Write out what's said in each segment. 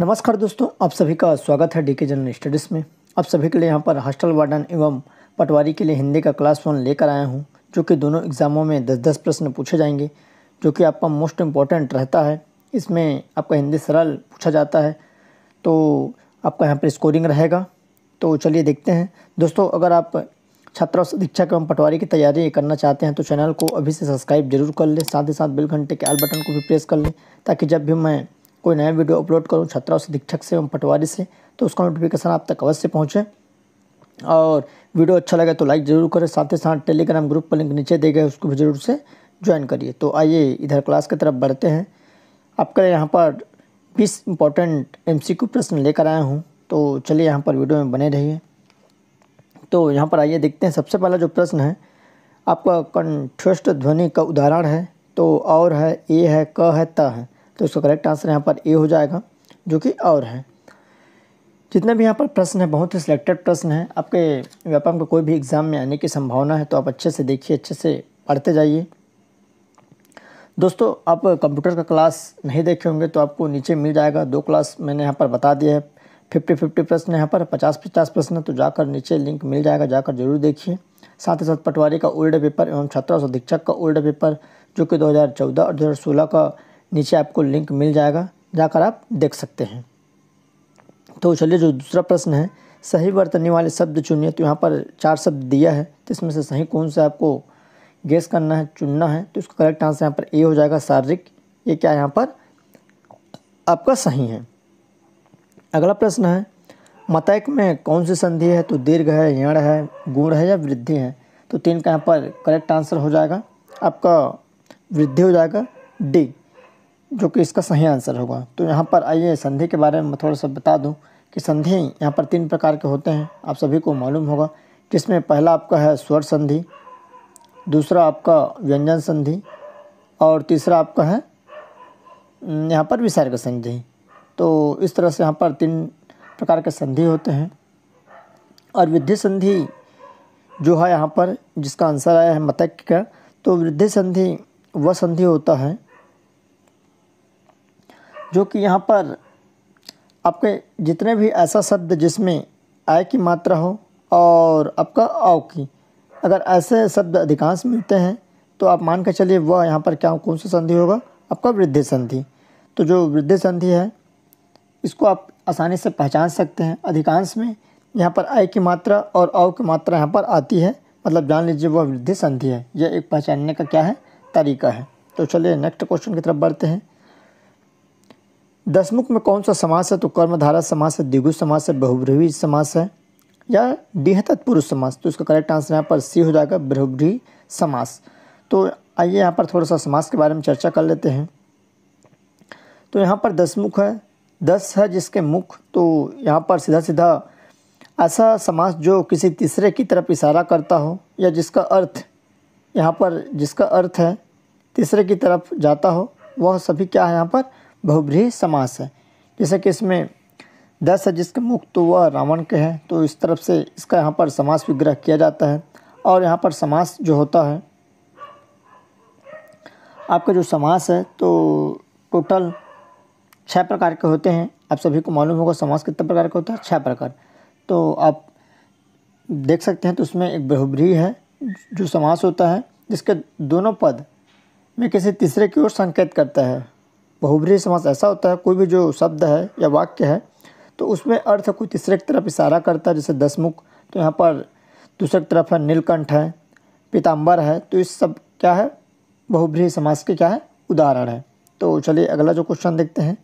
नमस्कार दोस्तों आप सभी का स्वागत है डीके जनरल स्टडीज़ में आप सभी के लिए यहाँ पर हॉस्टल वार्डन एवं पटवारी के लिए हिंदी का क्लास वन लेकर आया हूँ जो कि दोनों एग्ज़ामों में दस दस प्रश्न पूछे जाएंगे जो कि आपका मोस्ट इम्पॉर्टेंट रहता है इसमें आपका हिंदी सरल पूछा जाता है तो आपका यहाँ पर स्कोरिंग रहेगा तो चलिए देखते हैं दोस्तों अगर आप छात्र शिक्षक एवं पटवारी की तैयारी करना चाहते हैं तो चैनल को अभी से सब्सक्राइब जरूर कर लें साथ ही साथ बेल घंटे के आल बटन को भी प्रेस कर लें ताकि जब भी मैं कोई नया वीडियो अपलोड करूँ से अधीक्षक से एवं पटवारी से तो उसका नोटिफिकेशन आप तक अवश्य पहुँचे और वीडियो अच्छा लगे तो लाइक ज़रूर करें साथ ही साथ टेलीग्राम ग्रुप पर लिंक नीचे दे गए उसको भी ज़रूर से ज्वाइन करिए तो आइए इधर क्लास की तरफ बढ़ते हैं आपके लिए यहाँ पर बीस इम्पोर्टेंट एम प्रश्न लेकर आया हूँ तो चलिए यहाँ पर वीडियो में बने रहिए तो यहाँ पर आइए देखते हैं सबसे पहला जो प्रश्न है आपका कंठस्थ ध्वनि का उदाहरण है तो और है ए है क है त है तो इसका करेक्ट आंसर यहाँ पर ए हो जाएगा जो कि और है जितने भी यहाँ पर प्रश्न है बहुत ही सिलेक्टेड प्रश्न है आपके व्यापार का कोई भी एग्ज़ाम में आने की संभावना है तो आप अच्छे से देखिए अच्छे से पढ़ते जाइए दोस्तों आप कंप्यूटर का क्लास नहीं देखे होंगे तो आपको नीचे मिल जाएगा दो क्लास मैंने यहाँ पर बता दिया है फिफ्टी फिफ्टी प्रश्न यहाँ पर पचास पचास प्रश्न तो जाकर नीचे लिंक मिल जाएगा जाकर जरूर देखिए साथ ही साथ पटवारी का ओल्ड पेपर एवं छात्रा शिक्षक का ओल्ड पेपर जो कि दो और दो का नीचे आपको लिंक मिल जाएगा जाकर आप देख सकते हैं तो चलिए जो दूसरा प्रश्न है सही वर्तनी वाले शब्द चुनिए तो यहाँ पर चार शब्द दिया है तो इसमें से सही कौन सा आपको गेस करना है चुनना है तो इसका करेक्ट आंसर यहाँ पर ए हो जाएगा शारीरिक ये क्या यहाँ पर आपका सही है अगला प्रश्न है मतैक में कौन सी संधि है तो दीर्घ है यण है गुण है या वृद्धि है तो तीन का यहाँ पर करेक्ट आंसर हो जाएगा आपका वृद्धि हो जाएगा डी जो कि इसका सही आंसर होगा तो यहाँ पर आइए संधि के बारे में थोड़ा सा बता दूँ कि संधि यहाँ पर तीन प्रकार के होते हैं आप सभी को मालूम होगा जिसमें पहला आपका है स्वर संधि दूसरा आपका व्यंजन संधि और तीसरा आपका है हम्म, यहाँ पर विसर्ग संधि तो इस तरह से यहाँ पर तीन प्रकार के संधि होते हैं और वृद्धि संधि जो है यहाँ पर जिसका आंसर आया है मतक का तो वृद्धि संधि वह संधि होता है जो कि यहाँ पर आपके जितने भी ऐसा शब्द जिसमें आय की मात्रा हो और आपका औ की अगर ऐसे शब्द अधिकांश मिलते हैं तो आप मान कर चलिए वह यहाँ पर क्या कौन सा संधि होगा आपका वृद्धि संधि तो जो वृद्धि संधि है इसको आप आसानी से पहचान सकते हैं अधिकांश में यहाँ पर आय की मात्रा और औ की मात्रा यहाँ पर आती है मतलब जान लीजिए वह वृद्धि संधि है यह एक पहचानने का क्या है तरीका है तो चलिए नेक्स्ट क्वेश्चन की तरफ बढ़ते हैं दसमुख में कौन सा समास है तो कर्मधारा समास है दिगु समास है बहुब्रीवी समास है या डीह तत्पुरुष समास तो इसका करेक्ट आंसर यहाँ पर सी हो जाएगा बहुब्री समास तो आइए यहाँ पर थोड़ा सा समास के बारे में चर्चा कर लेते हैं तो यहाँ पर दसमुख है दस है जिसके मुख तो यहाँ पर सीधा सीधा ऐसा समास जो किसी तीसरे की तरफ इशारा करता हो या जिसका अर्थ यहाँ पर जिसका अर्थ है तीसरे की तरफ जाता हो वह सभी क्या है यहाँ पर बहुब्री समास है जैसे कि इसमें दस है जिसके मुख तो वह रावण के हैं तो इस तरफ से इसका यहाँ पर समास विग्रह किया जाता है और यहाँ पर समास जो होता है आपका जो समास है तो टोटल छः प्रकार के होते हैं आप सभी को मालूम होगा समास कितने प्रकार का होता है छः प्रकार तो आप देख सकते हैं तो उसमें एक बहुब्री है जो समास होता है जिसके दोनों पद में किसी तीसरे की ओर संकेत करता है बहुब्रीही समास ऐसा होता है कोई भी जो शब्द है या वाक्य है तो उसमें अर्थ कोई तीसरे की तरफ इशारा करता है जैसे दसमुख तो यहाँ पर दूसरे की तरफ है नीलकंठ है पीताम्बर है तो इस सब क्या है बहुब्रीही समास के क्या है उदाहरण है तो चलिए अगला जो क्वेश्चन देखते हैं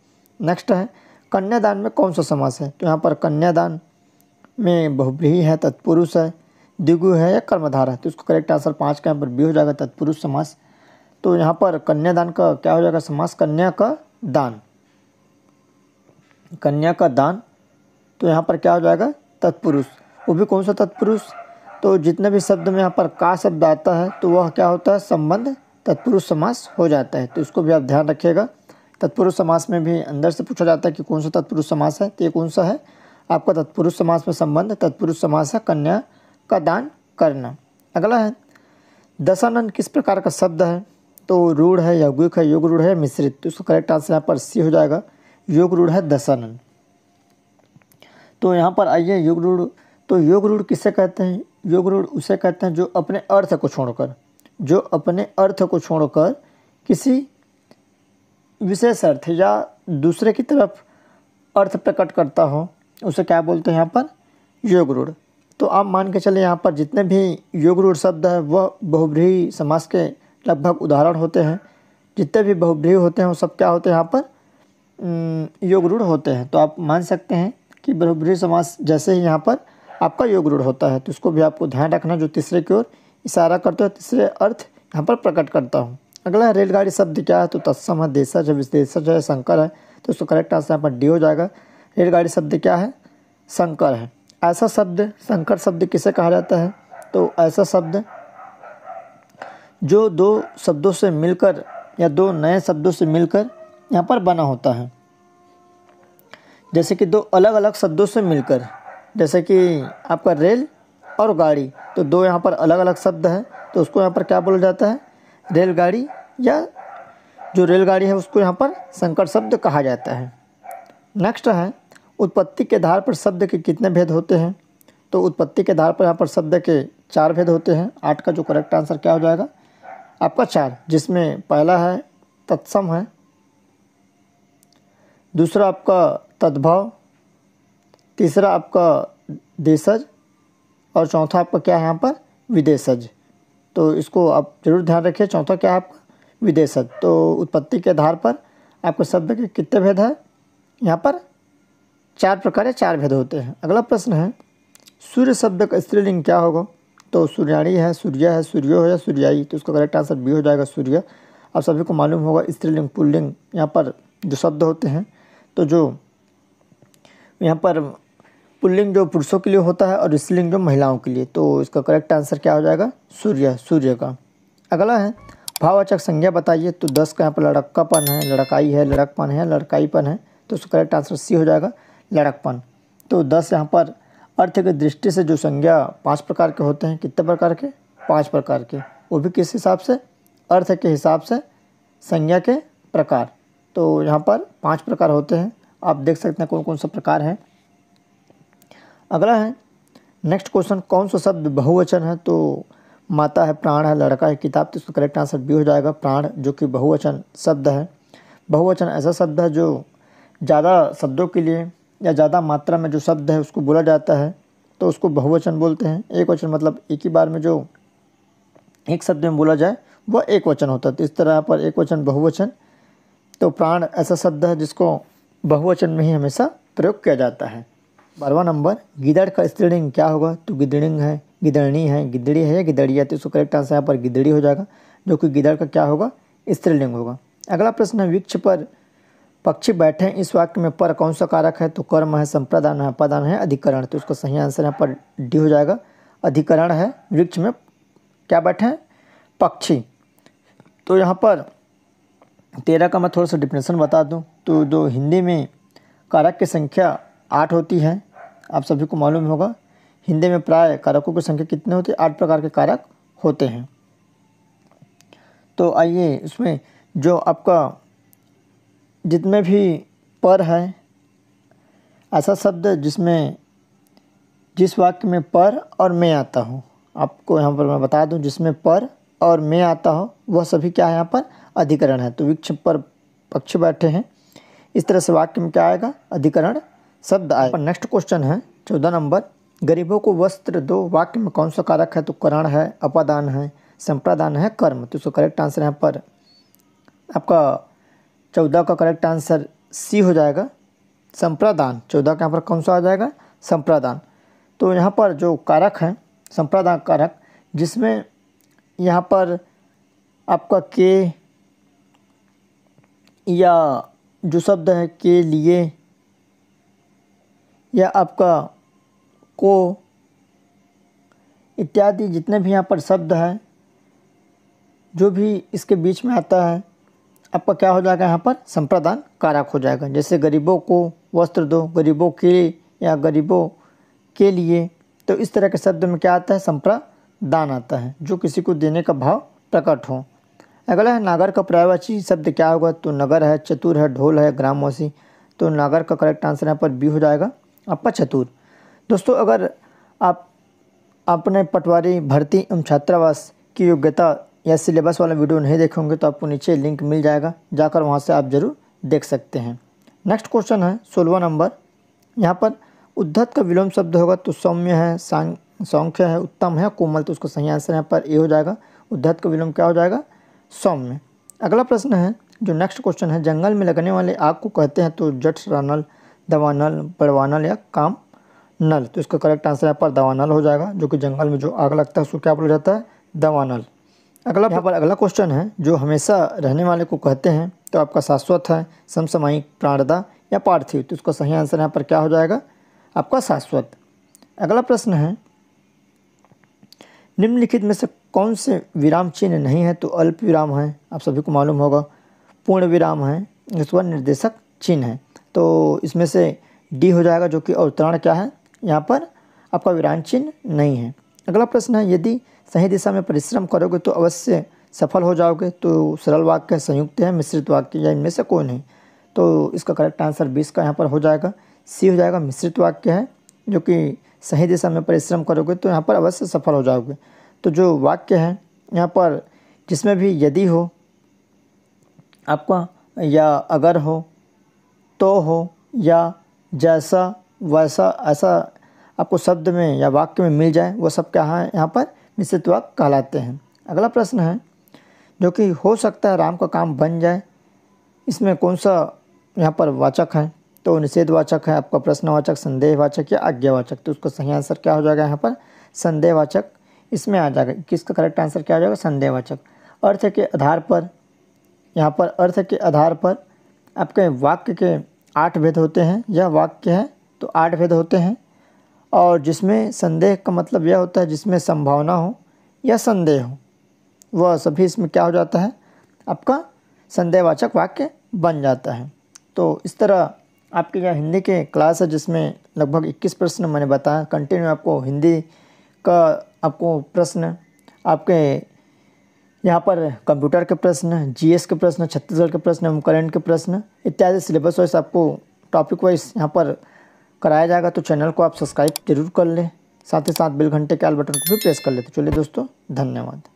नेक्स्ट है कन्यादान में कौन सा समास है तो यहाँ पर कन्यादान में बहुब्रीही है तत्पुरुष है द्विगु है या कर्मधार है तो इसको करेक्ट आंसर पाँच का यहाँ पर बी हो जाएगा तत्पुरुष समास तो यहाँ पर कन्यादान का क्या हो जाएगा समास कन्या का दान कन्या का दान तो यहाँ पर क्या हो जाएगा तत्पुरुष वो भी कौन सा तत्पुरुष तो जितने भी शब्द में यहाँ पर का शब्द आता है तो वह क्या होता है संबंध तत्पुरुष समास हो जाता है तो इसको भी आप ध्यान रखिएगा तत्पुरुष समास में भी अंदर से पूछा जाता है कि कौन सा तत्पुरुष समास है तो ये कौन सा है आपका तत्पुरुष समास में संबंध तत्पुरुष समास है कन्या का दान करना अगला है दशानंद किस प्रकार का शब्द है तो रूढ़ है यौगिक है योग रूढ़ है मिश्रित तो इसका करेक्ट आंसर यहाँ पर सी हो जाएगा योग रूढ़ है दशानन तो यहाँ पर आइए योग रूढ़ तो योग रूढ़ किसे कहते हैं योग रूढ़ उसे कहते हैं जो अपने अर्थ को छोड़कर जो अपने अर्थ को छोड़कर किसी विशेष अर्थ या दूसरे की तरफ अर्थ प्रकट करता हो उसे क्या बोलते हैं यहाँ पर योग रूढ़ तो आप मान के चले यहाँ पर जितने भी योग रूढ़ शब्द है वह बहुब्रीही समाज के लगभग उदाहरण होते हैं जितने भी बहुब्रीही होते हैं वो सब क्या होते हैं यहाँ पर योग रूढ़ होते हैं तो आप मान सकते हैं कि बहुब्रीही समास जैसे ही यहाँ पर आपका योग रूढ़ होता है तो उसको भी आपको ध्यान रखना जो तीसरे की ओर इशारा करते हो तीसरे अर्थ यहाँ पर प्रकट करता हूँ अगला है रेलगाड़ी शब्द क्या है तो तत्सम है देशज है विश्लेषज है शंकर है तो उसको करेक्ट आंसर यहाँ पर डी हो जाएगा रेलगाड़ी शब्द क्या है शंकर है ऐसा शब्द शंकर शब्द किसे कहा जाता है तो ऐसा शब्द जो दो शब्दों से मिलकर या दो नए शब्दों से मिलकर यहाँ पर बना होता है जैसे कि दो अलग अलग शब्दों से मिलकर जैसे कि आपका रेल और गाड़ी तो दो यहाँ पर अलग अलग शब्द है तो उसको यहाँ पर क्या बोला जाता है रेलगाड़ी या जो रेलगाड़ी है उसको यहाँ पर संकट शब्द कहा जाता है नेक्स्ट है उत्पत्ति के आधार पर शब्द के कितने भेद होते हैं तो उत्पत्ति के आधार पर यहाँ पर शब्द के चार भेद होते हैं आठ का जो करेक्ट आंसर क्या हो जाएगा आपका चार जिसमें पहला है तत्सम है दूसरा आपका तद्भव तीसरा आपका देशज और चौथा आपका क्या है यहाँ पर विदेशज तो इसको आप जरूर ध्यान रखिए चौथा क्या है आपका विदेशज तो उत्पत्ति के आधार पर आपके शब्द के कितने भेद हैं यहाँ पर चार प्रकार के चार भेद होते हैं अगला प्रश्न है सूर्य शब्द का स्त्रीलिंग क्या होगा तो सूर्याणी है सूर्य है सूर्यो है या सूर्याई तो उसका करेक्ट आंसर बी हो जाएगा सूर्य आप सभी को मालूम होगा स्त्रीलिंग पुल्लिंग यहाँ पर जो शब्द होते हैं तो जो यहाँ पर पुल्लिंग जो पुरुषों के लिए होता है और स्त्रीलिंग जो महिलाओं के लिए तो इसका करेक्ट आंसर क्या हो जाएगा सूर्य सूर्य का अगला है भाववाचक संज्ञा बताइए तो दस का यहाँ पर लड़क्कापन है लड़काई है लड़कपन है लड़काईपन है तो उसका करेक्ट आंसर सी हो जाएगा लड़कपन तो दस यहाँ पर अर्थ की दृष्टि से जो संज्ञा पांच प्रकार के होते हैं कितने प्रकार के पांच प्रकार के वो भी किस हिसाब से अर्थ के हिसाब से संज्ञा के प्रकार तो यहाँ पर पांच प्रकार होते हैं आप देख सकते हैं कौन कौन सा प्रकार है अगला है नेक्स्ट क्वेश्चन कौन सा शब्द बहुवचन है तो माता है प्राण है लड़का है किताब तो इसका करेक्ट आंसर भी हो जाएगा प्राण जो कि बहुवचन शब्द है बहुवचन ऐसा शब्द है जो ज़्यादा शब्दों के लिए या ज़्यादा मात्रा में जो शब्द है उसको बोला जाता है तो उसको बहुवचन बोलते हैं एक वचन मतलब एक ही बार में जो एक शब्द में बोला जाए वह एक वचन होता है तो इस तरह पर एक वचन बहुवचन तो प्राण ऐसा शब्द है जिसको बहुवचन में ही हमेशा प्रयोग किया जाता है बारवा नंबर गिदड़ का स्त्रीलिंग क्या होगा तो गिदड़िंग है गिदड़नी है गिदड़ी है या गिदड़िया तो इसको करेक्ट आंसर यहाँ पर गिदड़ी हो जाएगा जो कि गिदड़ का क्या होगा स्त्रीलिंग होगा अगला प्रश्न है वृक्ष पर पक्षी बैठे इस वाक्य में पर कौन सा कारक है तो कर्म है संप्रदान है पदान है अधिकरण तो इसका सही आंसर यहाँ पर डी हो जाएगा अधिकरण है वृक्ष में क्या बैठे हैं पक्षी तो यहाँ पर तेरह का मैं थोड़ा सा डिफिनेशन बता दूँ तो जो हिंदी में कारक की संख्या आठ होती है आप सभी को मालूम होगा हिंदी में प्राय कारकों की संख्या कितने होती है आठ प्रकार के कारक होते हैं तो आइए इसमें जो आपका जितने भी पर है ऐसा शब्द जिसमें जिस वाक्य में पर और मैं आता हूँ आपको यहाँ पर मैं बता दूँ जिसमें पर और मैं आता हूँ वह सभी क्या है यहाँ पर अधिकरण है तो वृक्ष पर पक्ष बैठे हैं इस तरह से वाक्य में क्या आएगा अधिकरण शब्द आएगा नेक्स्ट क्वेश्चन है चौदह नंबर गरीबों को वस्त्र दो वाक्य में कौन सा कारक है तो करण है अपादान है संप्रदान है कर्म तो इसका करेक्ट आंसर यहाँ पर आपका चौदह का करेक्ट आंसर सी हो जाएगा संप्रदान चौदह का यहाँ पर कौन सा आ जाएगा संप्रदान तो यहाँ पर जो कारक हैं संप्रदान कारक जिसमें यहाँ पर आपका के या जो शब्द है के लिए या आपका को इत्यादि जितने भी यहाँ पर शब्द हैं जो भी इसके बीच में आता है आपका क्या हो जाएगा यहाँ पर संप्रदान कारक हो जाएगा जैसे गरीबों को वस्त्र दो गरीबों के या गरीबों के लिए तो इस तरह के शब्द में क्या आता है संप्रदान आता है जो किसी को देने का भाव प्रकट हो अगला है नागर का प्रायवाची शब्द क्या होगा तो नगर है चतुर है ढोल है ग्रामवासी तो नागर का करेक्ट आंसर यहाँ पर बी हो जाएगा आपका चतुर दोस्तों अगर आप अपने पटवारी भर्ती एवं छात्रावास की योग्यता या सिलेबस वाला वीडियो नहीं देखे होंगे तो आपको नीचे लिंक मिल जाएगा जाकर वहाँ से आप ज़रूर देख सकते हैं नेक्स्ट क्वेश्चन है सोलवा नंबर यहाँ पर उद्धत का विलोम शब्द होगा तो सौम्य है सांग सौख्य है उत्तम है कोमल तो उसका सही आंसर यहाँ पर ए हो जाएगा उद्धत का विलोम क्या हो जाएगा सौम्य अगला प्रश्न है जो नेक्स्ट क्वेश्चन है जंगल में लगने वाले आग को कहते हैं तो रानल दवानल बड़वानल या काम नल तो इसका करेक्ट आंसर यहाँ पर दवानल हो जाएगा जो कि जंगल में जो आग लगता है उसको क्या बोला जाता है दवानल अगला यहाँ पर अगला क्वेश्चन है जो हमेशा रहने वाले को कहते हैं तो आपका शाश्वत है समसामयिक प्राणदा या पार्थिव तो इसका सही आंसर यहाँ पर क्या हो जाएगा आपका शाश्वत अगला प्रश्न है निम्नलिखित में से कौन से विराम चिन्ह नहीं है तो अल्प विराम है आप सभी को मालूम होगा पूर्ण विराम है इस पर निर्देशक चिन्ह है तो इसमें से डी हो जाएगा जो कि अवतरण क्या है यहाँ पर आपका विराम चिन्ह नहीं है अगला प्रश्न है यदि सही दिशा में परिश्रम करोगे तो अवश्य सफल हो जाओगे तो सरल वाक्य संयुक्त है मिश्रित वाक्य या इनमें से कोई नहीं तो इसका करेक्ट आंसर बीस का यहाँ पर हो जाएगा सी हो जाएगा मिश्रित वाक्य है जो कि सही दिशा में परिश्रम करोगे तो यहाँ पर अवश्य सफल हो जाओगे तो जो वाक्य है यहाँ पर जिसमें भी यदि हो आपका या अगर हो तो हो या जैसा वैसा ऐसा आपको शब्द में या वाक्य में मिल जाए वो सब क्या है यहाँ पर निश्चित वाक्य कहलाते हैं अगला प्रश्न है जो कि हो सकता है राम का काम बन जाए इसमें कौन सा यहाँ पर वाचक है तो निषेधवाचक है आपका प्रश्नवाचक संदेहवाचक या आज्ञावाचक तो उसका सही आंसर क्या हो जाएगा यहाँ पर संदेहवाचक इसमें आ जाएगा किसका करेक्ट आंसर क्या हो जाएगा संदेहवाचक अर्थ के आधार पर यहाँ पर अर्थ के आधार पर आपके वाक्य के आठ भेद होते हैं यह वाक्य है तो आठ भेद होते हैं और जिसमें संदेह का मतलब यह होता है जिसमें संभावना हो या संदेह हो वह सभी इसमें क्या हो जाता है आपका संदेहवाचक वाक्य बन जाता है तो इस तरह आपके यहाँ हिंदी के क्लास है जिसमें लगभग 21 प्रश्न मैंने बताया कंटिन्यू आपको हिंदी का आपको प्रश्न आपके यहाँ पर कंप्यूटर के प्रश्न जीएस के प्रश्न छत्तीसगढ़ के प्रश्न एवं करंट के प्रश्न इत्यादि सिलेबस वाइज आपको टॉपिक वाइज यहाँ पर कराया जाएगा तो चैनल को आप सब्सक्राइब जरूर कर लें साथ ही साथ बिल घंटे के आल बटन को भी प्रेस कर लेते तो चलिए दोस्तों धन्यवाद